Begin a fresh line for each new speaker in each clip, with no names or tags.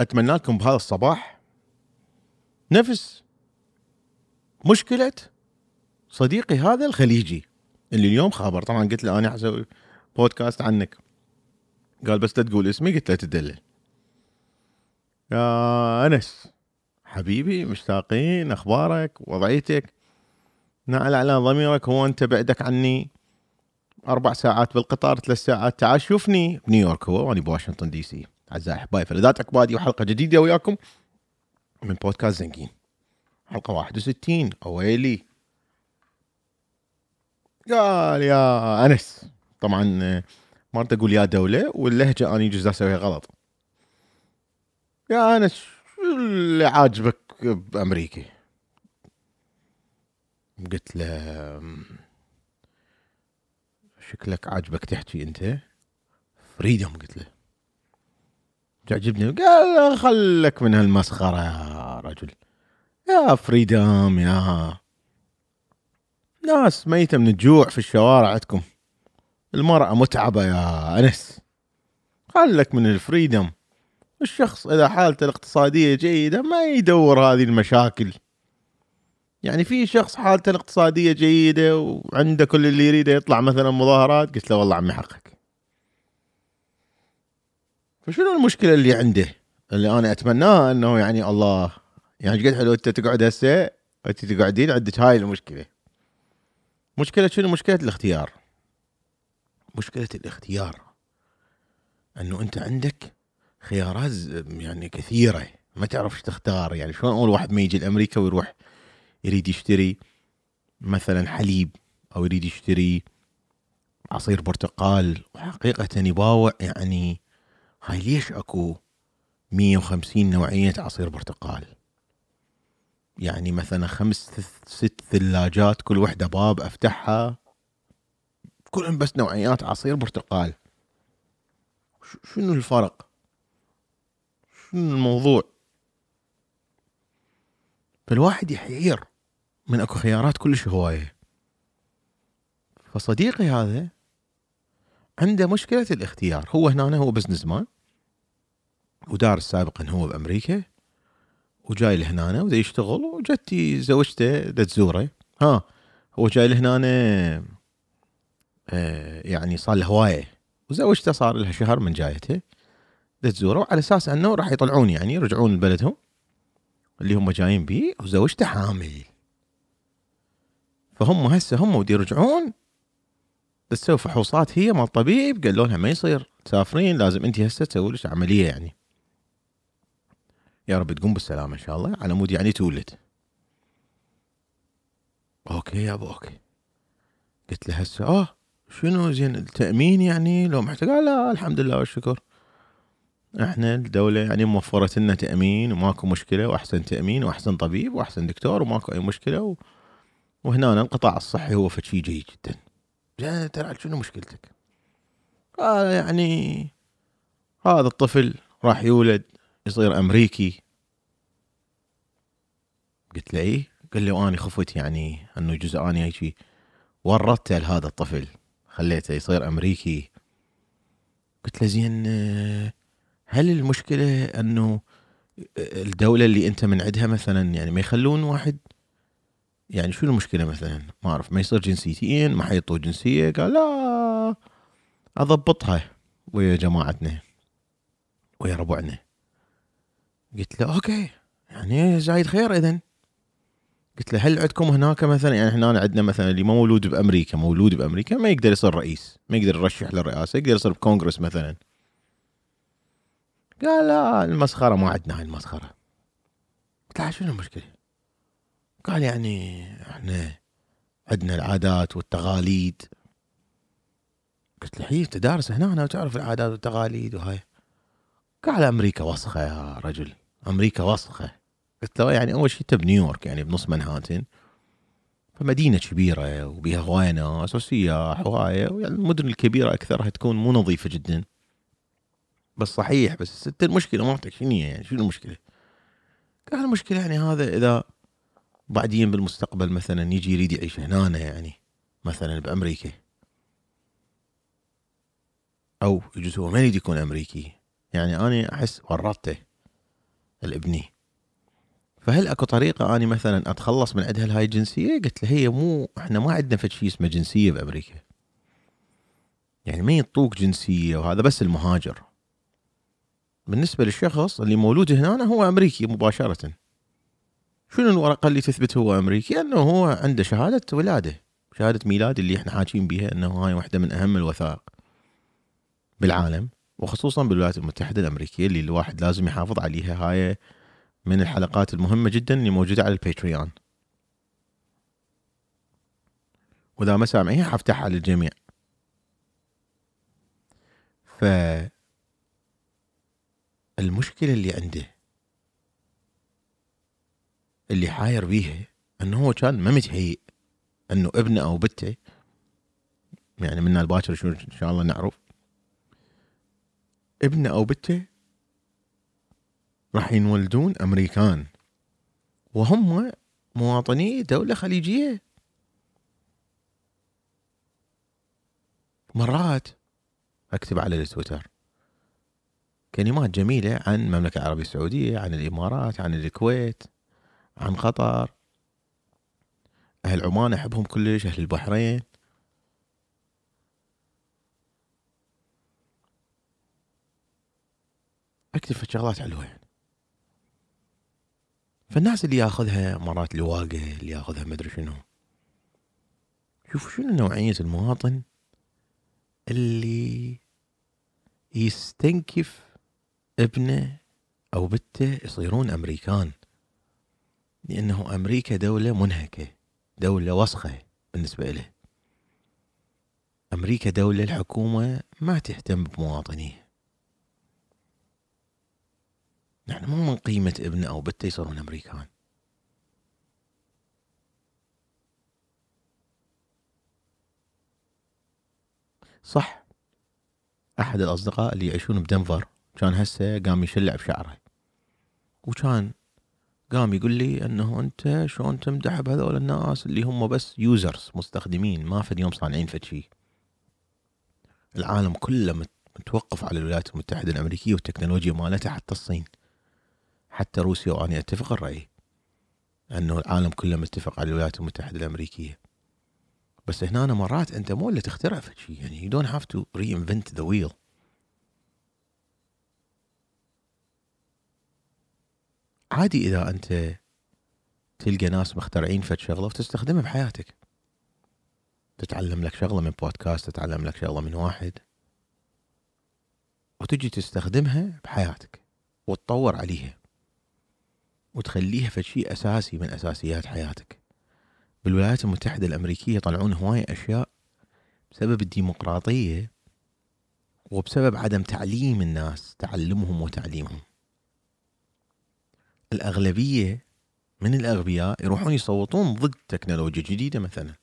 اتمنى لكم بهذا الصباح نفس مشكله صديقي هذا الخليجي اللي اليوم خابر طبعا قلت له انا حسوي بودكاست عنك قال بس لا تقول اسمي قلت له تدلل يا انس حبيبي مشتاقين اخبارك وضعيتك نعل على ضميرك هو انت بعدك عني اربع ساعات بالقطار ثلاث ساعات تعال شوفني بنيويورك هو وانا بواشنطن دي سي اعزائي احبائي فلذات عقبادي وحلقه جديده وياكم من بودكاست زنجين حلقه 61 اويلي قال يا انس طبعا آه، ما مرت اقول يا دوله واللهجه انا يجوز اسويها غلط يا انس شو اللي عاجبك بامريكا قلت له شكلك عاجبك تحكي انت فريدم قلت له تعجبني قال خلك من هالمسخرة يا رجل يا فريدام يا ناس ميتة من الجوع في الشوارع عندكم المرأة متعبة يا أنس خلك من الفريدم الشخص إذا حالته الاقتصادية جيدة ما يدور هذه المشاكل يعني في شخص حالته الاقتصادية جيدة وعنده كل اللي يريده يطلع مثلا مظاهرات قلت له والله عمي حقك فشنو المشكله اللي عنده؟ اللي انا اتمناه انه يعني الله يعني قد حلو انت تقعد هسه انت تقعدين عندك هاي المشكله. مشكله شنو؟ مشكله الاختيار. مشكله الاختيار انه انت عندك خيارات يعني كثيره ما تعرف ايش تختار يعني شلون اول واحد ما يجي لامريكا ويروح يريد يشتري مثلا حليب او يريد يشتري عصير برتقال وحقيقه يباوع يعني هاي ليش اكو 150 نوعية عصير برتقال يعني مثلا خمس ست ثلاجات كل وحدة باب افتحها كلهم بس نوعيات عصير برتقال شنو الفرق شنو الموضوع فالواحد يحير من اكو خيارات كلش هوايه فصديقي هذا عنده مشكله الاختيار هو هنا هو بزنس مان ودار سابقا هو بامريكا وجاي لهنا ودا يشتغل وجتي زوجته تزوره ها هو جاي لهنا آه يعني صار له هوايه وزوجته صار لها شهر من جايته تزوره على اساس انه راح يطلعون يعني يرجعون لبلدهم اللي هم جايين بيه وزوجته حامل فهم هسه هم ودي يرجعون تسوي فحوصات هي مال طبيب قالوا لونها ما يصير تسافرين لازم انت هسه تسوي لك عمليه يعني يا رب تقوم بالسلامه ان شاء الله على مود يعني تولد اوكي يا ابو اوكي قلت له هسه اه شنو زين التامين يعني لو محتاج قال لا الحمد لله والشكر احنا الدولة يعني موفرت لنا تأمين وماكو مشكلة واحسن تأمين واحسن طبيب واحسن دكتور وماكو اي مشكلة و... وهنا القطاع الصحي هو فشي جيد جدا جاء ترى شنو مشكلتك قال يعني هذا الطفل راح يولد يصير امريكي قلت له ايه قال لي واني خفت يعني انه جزء اني هيجي ورطته لهذا الطفل خليته يصير امريكي قلت له زين هل المشكله انه الدوله اللي انت من عندها مثلا يعني ما يخلون واحد يعني شو المشكله مثلا ما اعرف ما يصير جنسيتين ما حيطوا جنسيه قال لا اضبطها ويا جماعتنا ويا ربعنا قلت له اوكي يعني زايد خير اذا قلت له هل عندكم هناك مثلا يعني احنا عندنا مثلا اللي مولود بامريكا مولود بامريكا ما يقدر يصير رئيس ما يقدر يرشح للرئاسه يقدر يصير بكونغرس مثلا قال لا المسخره ما عندنا هاي المسخره قلت له شنو المشكله قال يعني احنا عندنا العادات والتقاليد قلت له هي تدارس هنا أنا وتعرف العادات والتقاليد وهاي قال امريكا وسخه يا رجل امريكا وسخه قلت له يعني اول شيء انت بنيويورك يعني بنص منهاتن فمدينه كبيره وبها هوايه ناس وسياح وهاي يعني المدن الكبيره اكثرها تكون مو نظيفه جدا بس صحيح بس انت المشكله ما عندك شنو يعني شنو المشكله؟ قال المشكله يعني هذا اذا بعدين بالمستقبل مثلا يجي يريد يعيش هنا يعني مثلا بامريكا او يجوز هو ما يريد يكون امريكي يعني انا احس ورطته الابني فهل اكو طريقه اني مثلا اتخلص من عندها هاي الجنسيه؟ قلت له هي مو احنا ما عندنا فد شيء اسمه جنسيه بامريكا. يعني ما يطوق جنسيه وهذا بس المهاجر. بالنسبه للشخص اللي مولود هنا هو امريكي مباشره. شنو الورقه اللي تثبت هو امريكي؟ انه هو عنده شهاده ولاده، شهاده ميلاد اللي احنا حاكيين بها انه هاي واحده من اهم الوثائق بالعالم وخصوصا بالولايات المتحده الامريكيه اللي الواحد لازم يحافظ عليها هاي من الحلقات المهمه جدا اللي موجوده على الباتريون. واذا ما سامعيها حفتحها للجميع. ف المشكله اللي عنده اللي حاير بيها انه هو كان ما متهيئ انه ابنه او بنته يعني منا الباكر شو ان شاء الله نعرف ابنه او بنته راح ينولدون امريكان وهم مواطني دوله خليجيه مرات اكتب على التويتر كلمات جميله عن المملكه العربيه السعوديه عن الامارات عن الكويت عن قطر أهل عمان أحبهم كلش أهل البحرين أكتب في شغلات حلوة يعني فالناس اللي ياخذها مرات لواقه اللي ياخذها مدري شنو شوف شنو نوعية المواطن اللي يستنكف ابنه او بنته يصيرون امريكان لأنه أمريكا دولة منهكة دولة وسخة بالنسبة له أمريكا دولة الحكومة ما تهتم بمواطنيها نحن مو من قيمة ابن أو بنته يصيرون أمريكان صح أحد الأصدقاء اللي يعيشون بدنفر كان هسه قام يشلع بشعره وكان قام يقول لي انه انت شلون تمدح بهذول الناس اللي هم بس يوزرز مستخدمين ما في يوم صانعين فد شيء العالم كله متوقف على الولايات المتحده الامريكيه والتكنولوجيا مالتها حتى الصين حتى روسيا وانا اتفق الراي انه العالم كله متفق على الولايات المتحده الامريكيه بس هنا مرات انت مو اللي تخترع فد شيء يعني يو دونت هاف تو ري انفنت ذا ويل عادي اذا انت تلقى ناس مخترعين فد شغله وتستخدمها بحياتك تتعلم لك شغله من بودكاست تتعلم لك شغله من واحد وتجي تستخدمها بحياتك وتطور عليها وتخليها فد شيء اساسي من اساسيات حياتك بالولايات المتحده الامريكيه يطلعون هوايه اشياء بسبب الديمقراطيه وبسبب عدم تعليم الناس تعلمهم وتعليمهم الأغلبية من الأغبياء يروحون يصوتون ضد تكنولوجيا جديدة مثلا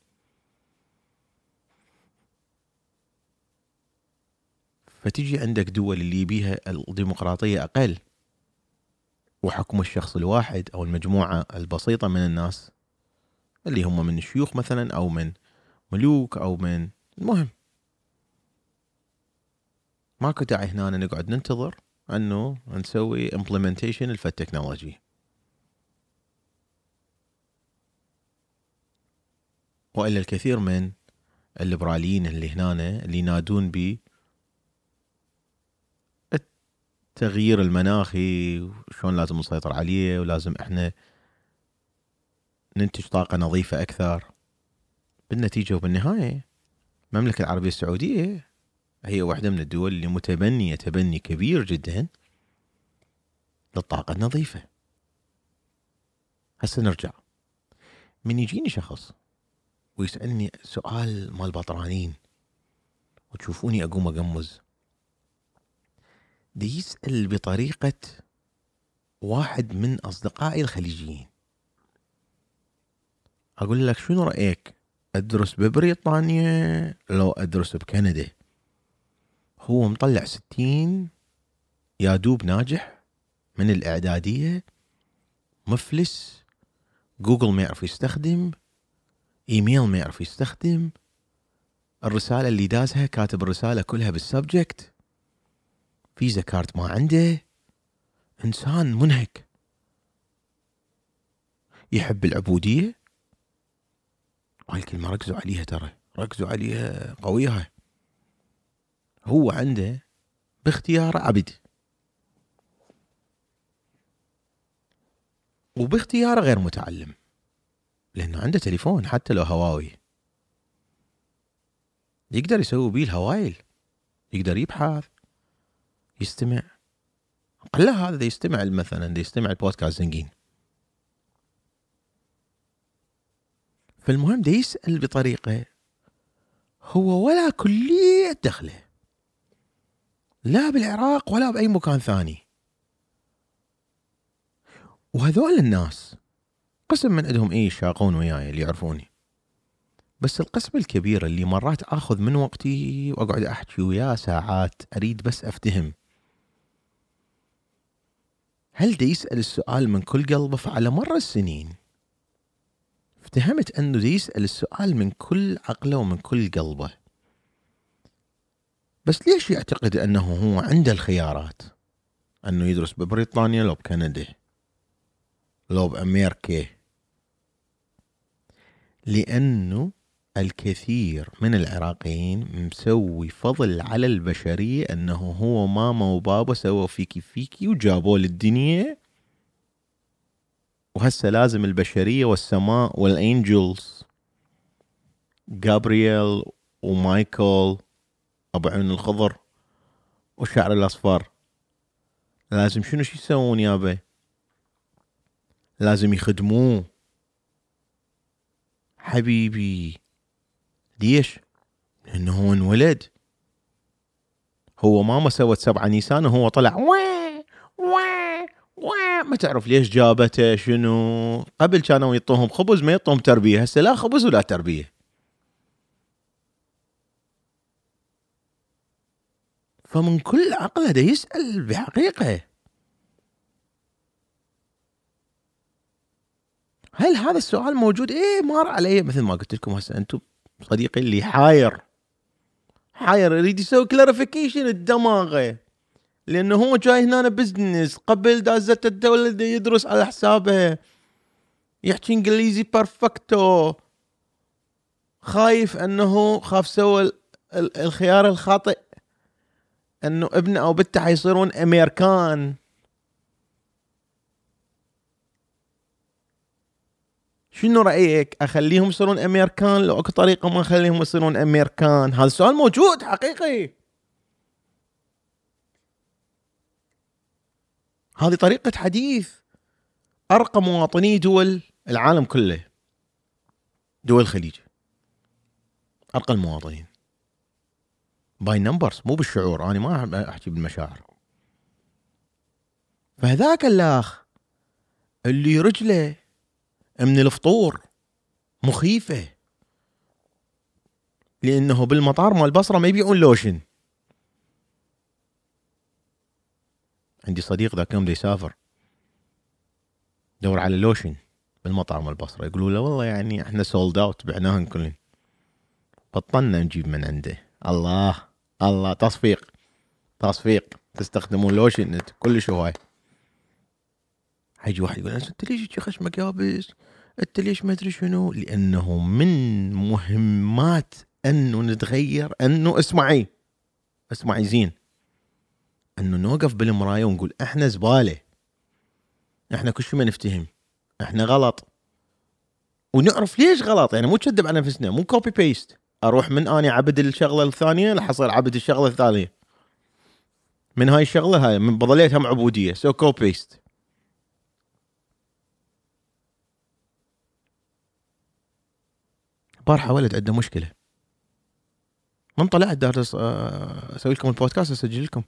فتجي عندك دول اللي بيها الديمقراطية أقل وحكم الشخص الواحد أو المجموعة البسيطة من الناس اللي هم من الشيوخ مثلا أو من ملوك أو من المهم ماكو داعي هنا نقعد ننتظر انه نسوي امبلمنتيشن الفت تكنولوجي والا الكثير من الليبراليين اللي هنا اللي ينادون ب التغيير المناخي وشون لازم نسيطر عليه ولازم احنا ننتج طاقه نظيفه اكثر بالنتيجه وبالنهايه المملكه العربيه السعوديه هي واحدة من الدول اللي متبنية تبني كبير جدا للطاقة النظيفة هسه نرجع من يجيني شخص ويسألني سؤال مال بطرانين وتشوفوني أقوم أقمز دي يسأل بطريقة واحد من أصدقائي الخليجيين أقول لك شنو رأيك أدرس ببريطانيا لو أدرس بكندا هو مطلع ستين يا دوب ناجح من الاعداديه مفلس جوجل ما يعرف يستخدم ايميل ما يعرف يستخدم الرساله اللي دازها كاتب الرساله كلها بالسبجكت فيزا كارت ما عنده انسان منهك يحب العبوديه هاي الكلمه ركزوا عليها ترى ركزوا عليها قويها هو عنده باختياره عبد وباختياره غير متعلم لانه عنده تليفون حتى لو هواوي يقدر يسوي بيه الهوايل يقدر يبحث يستمع لا هذا دي يستمع مثلا دي يستمع البودكاست زنجين فالمهم ده يسأل بطريقة هو ولا كلية دخله لا بالعراق ولا باي مكان ثاني وهذول الناس قسم من عندهم اي يشاقون وياي اللي يعرفوني بس القسم الكبير اللي مرات اخذ من وقتي واقعد احكي وياه ساعات اريد بس افتهم هل دي يسأل السؤال من كل قلبه فعلى مر السنين افتهمت انه دي يسأل السؤال من كل عقله ومن كل قلبه بس ليش يعتقد انه هو عنده الخيارات انه يدرس ببريطانيا لو بكندا لو بامريكا لانه الكثير من العراقيين مسوي فضل على البشرية أنه هو ماما وبابا سووا فيكي فيكي وجابوا للدنيا وهسه لازم البشرية والسماء والأنجلز جابرييل ومايكل ابو عيون الخضر والشعر الاصفر لازم شنو شو يسوون يابا لازم يخدموه حبيبي ليش لانه هو انولد هو ماما سوت سبعة نيسان وهو طلع واه واه واه ما تعرف ليش جابته شنو قبل كانوا يعطوهم خبز ما يعطوهم تربيه هسه لا خبز ولا تربيه فمن كل عقل هذا يسأل بحقيقة هل هذا السؤال موجود؟ ايه مار علي مثل ما قلت لكم هسه انتم صديقي اللي حاير حاير يريد يسوي كلاريفيكيشن الدماغه لانه هو جاي هنا بزنس قبل دازت الدوله يدرس على حسابه يحكي انجليزي بيرفكتو خايف انه خاف سوى الخيار الخاطئ انه ابنه او بنته حيصيرون امريكان شنو رايك اخليهم يصيرون امريكان لو اكو طريقه ما اخليهم يصيرون امريكان هذا السؤال موجود حقيقي هذه طريقه حديث ارقى مواطني دول العالم كله دول الخليج ارقى المواطنين باي نمبرز مو بالشعور انا ما احكي بالمشاعر فهذاك الاخ اللي رجله من الفطور مخيفه لانه بالمطار مال البصره ما يبيعون لوشن عندي صديق ذاك يوم يسافر دور على لوشن بالمطار مال البصره يقولوا له والله يعني احنا سولد اوت بعناهم كلهم بطلنا نجيب من عنده الله الله تصفيق تصفيق تستخدمون لوشن كلش هواي حيجي واحد يقول انت ليش خشمك يابس انت ليش ما ادري شنو لانه من مهمات انه نتغير انه اسمعي اسمعي زين انه نوقف بالمرايه ونقول احنا زباله احنا كل شيء ما نفتهم احنا غلط ونعرف ليش غلط يعني مو تشذب على نفسنا مو كوبي بيست اروح من اني عبد الشغله الثانيه لحصل عبد الشغله الثانيه من هاي الشغله هاي من بضليتها هم عبوديه سو كو بيست بارحه ولد عنده مشكله من طلعت آه، اسوي لكم البودكاست اسجل لكم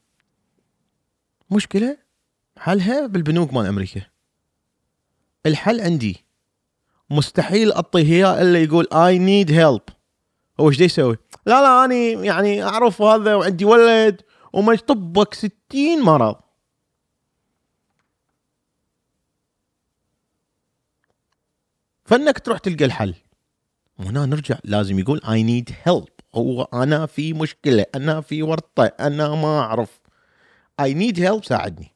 مشكله حلها بالبنوك مال امريكا الحل عندي مستحيل اعطيه اياه الا يقول اي نيد هيلب هو ايش يسوي؟ لا لا اني يعني اعرف هذا وعندي ولد وما طبك 60 مرض فانك تروح تلقى الحل وهنا نرجع لازم يقول اي نيد هيلب هو انا في مشكله انا في ورطه انا ما اعرف اي نيد هيلب ساعدني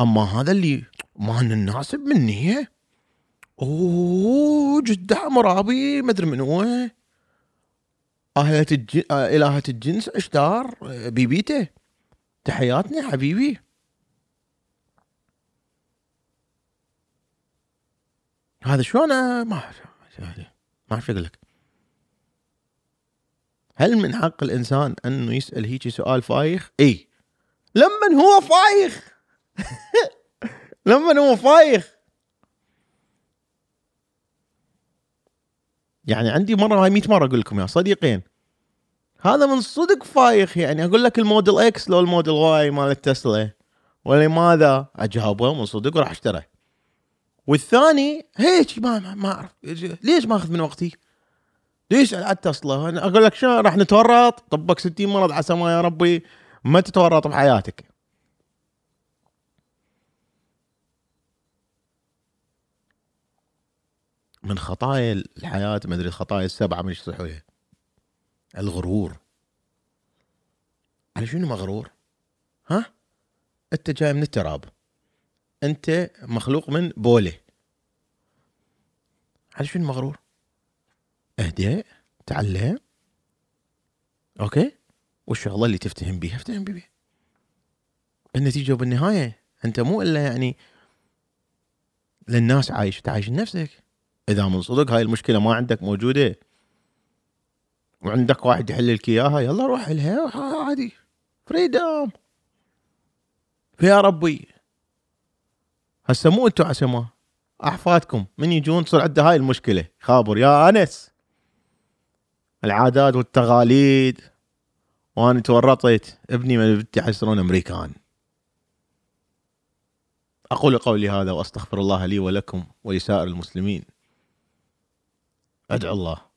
اما هذا اللي ما نناسب مني اوه جد مرابي ما ادري من هو آلهة الجن... إلهة الجنس اشدار بيبيته تحياتنا حبيبي هذا شلون ما اعرف ما اعرف اقول لك هل من حق الانسان انه يسال هيك سؤال فايخ؟ اي لمن هو فايخ لمن هو فايخ يعني عندي مره هاي 100 مره اقول لكم يا صديقين هذا من صدق فايخ يعني اقول لك الموديل اكس لو الموديل واي مال التسلا ولماذا اجاوبه من صدق وراح اشتري والثاني هيك ما ما اعرف ليش ماخذ من وقتي؟ ليش على التسلا؟ انا اقول لك شو راح نتورط طبك 60 مرض عسى ما يا ربي ما تتورط بحياتك من خطايا الحياه ما ادري الخطايا السبعه من يصيحوا لها الغرور على شنو مغرور؟ ها؟ انت جاي من التراب انت مخلوق من بوله على شنو مغرور؟ اهدأ تعلم اوكي والشغله اللي تفتهم بيها افتهم بيها بالنتيجه وبالنهايه انت مو الا يعني للناس عايش تعيش نفسك اذا من صدق هاي المشكله ما عندك موجوده وعندك واحد يحل لك اياها يلا روح لها عادي فريدم يا ربي هسه مو انتم عسما احفادكم من يجون تصير عنده هاي المشكله خابر يا انس العادات والتقاليد وانا تورطت ابني من بنتي حيصيرون امريكان اقول قولي هذا واستغفر الله لي ولكم ولسائر المسلمين ادعو الله